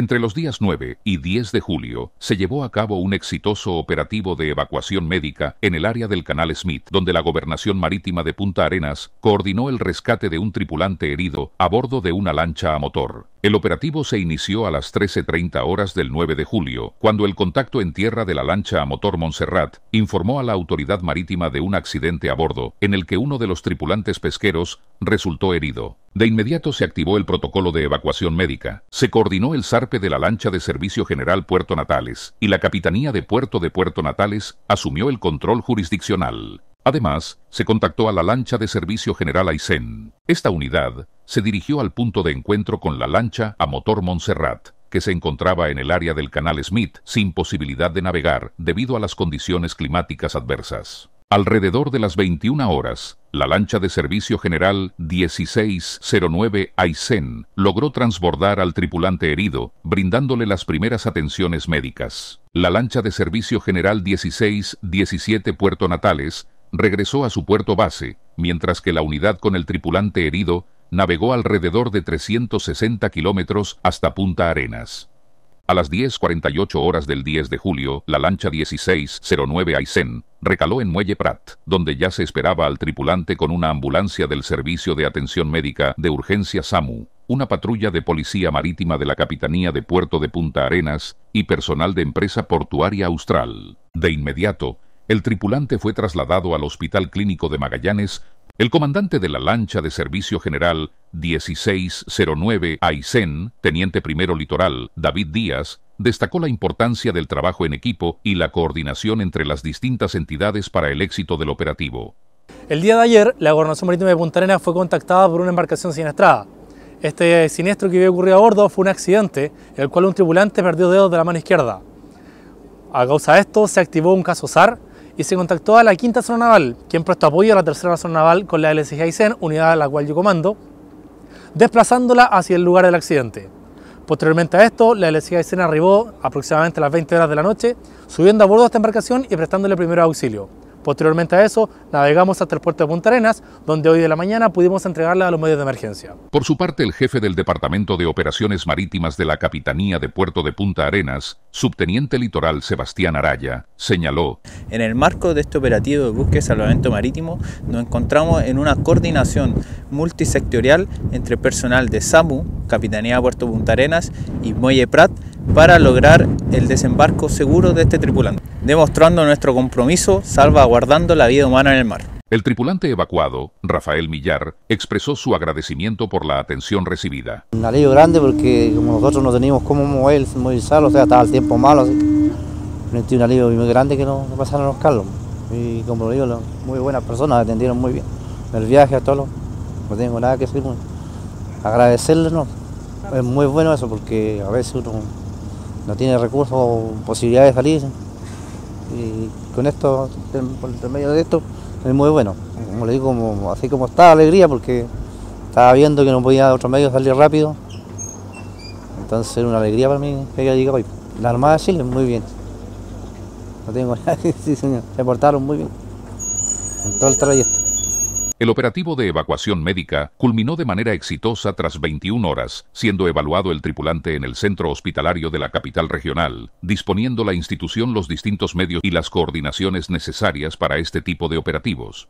Entre los días 9 y 10 de julio se llevó a cabo un exitoso operativo de evacuación médica en el área del Canal Smith, donde la Gobernación Marítima de Punta Arenas coordinó el rescate de un tripulante herido a bordo de una lancha a motor. El operativo se inició a las 13.30 horas del 9 de julio, cuando el contacto en tierra de la lancha a motor Montserrat informó a la autoridad marítima de un accidente a bordo, en el que uno de los tripulantes pesqueros resultó herido. De inmediato se activó el protocolo de evacuación médica, se coordinó el zarpe de la lancha de Servicio General Puerto Natales, y la Capitanía de Puerto de Puerto Natales asumió el control jurisdiccional. Además, se contactó a la lancha de servicio general Aysén. Esta unidad se dirigió al punto de encuentro con la lancha a motor Montserrat, que se encontraba en el área del canal Smith sin posibilidad de navegar debido a las condiciones climáticas adversas. Alrededor de las 21 horas, la lancha de servicio general 1609 Aysén logró transbordar al tripulante herido, brindándole las primeras atenciones médicas. La lancha de servicio general 1617 Puerto Natales regresó a su puerto base, mientras que la unidad con el tripulante herido navegó alrededor de 360 kilómetros hasta Punta Arenas. A las 10.48 horas del 10 de julio, la lancha 1609 Aysén recaló en Muelle Prat, donde ya se esperaba al tripulante con una ambulancia del Servicio de Atención Médica de Urgencia SAMU, una patrulla de policía marítima de la Capitanía de Puerto de Punta Arenas y personal de empresa portuaria austral. De inmediato, el tripulante fue trasladado al Hospital Clínico de Magallanes. El comandante de la lancha de servicio general 1609 Aysén, teniente primero litoral, David Díaz, destacó la importancia del trabajo en equipo y la coordinación entre las distintas entidades para el éxito del operativo. El día de ayer, la Gobernación Marítima de Punta Arenas fue contactada por una embarcación siniestrada. Este siniestro que había ocurrido a bordo fue un accidente en el cual un tripulante perdió dedos de la mano izquierda. A causa de esto, se activó un caso SAR y se contactó a la quinta zona naval, quien prestó apoyo a la tercera zona naval con la LSG Aysén, unidad a la cual yo comando, desplazándola hacia el lugar del accidente. Posteriormente a esto, la LSG Aysén arribó aproximadamente a las 20 horas de la noche, subiendo a bordo de esta embarcación y prestándole primer auxilio. Posteriormente a eso, navegamos hasta el puerto de Punta Arenas, donde hoy de la mañana pudimos entregarla a los medios de emergencia. Por su parte, el jefe del Departamento de Operaciones Marítimas de la Capitanía de Puerto de Punta Arenas, subteniente litoral Sebastián Araya, señaló. En el marco de este operativo de búsqueda y salvamento marítimo, nos encontramos en una coordinación multisectorial entre personal de SAMU, Capitanía de Puerto Punta Arenas y Muelle Prat, para lograr el desembarco seguro de este tripulante, demostrando nuestro compromiso salvaguardando la vida humana en el mar. El tripulante evacuado, Rafael Millar, expresó su agradecimiento por la atención recibida. Un alivio grande porque como nosotros no teníamos cómo muy movilizarlo, o sea, estaba el tiempo malo, así que un alivio muy grande que no, pasaron los carlos. Y como digo, muy buenas personas, atendieron muy bien. El viaje a todos, no tengo nada que decir. Agradecerles, ¿no? Es muy bueno eso porque a veces uno no tiene recursos o posibilidades de salir. Y con esto, por medio de esto, es muy bueno. Como le digo, así como está, alegría, porque estaba viendo que no podía otro medio salir rápido. Entonces era una alegría para mí que hoy. La Armada de Chile, muy bien. No tengo nada señor. Se portaron muy bien. En todo el trayecto. El operativo de evacuación médica culminó de manera exitosa tras 21 horas, siendo evaluado el tripulante en el centro hospitalario de la capital regional, disponiendo la institución los distintos medios y las coordinaciones necesarias para este tipo de operativos.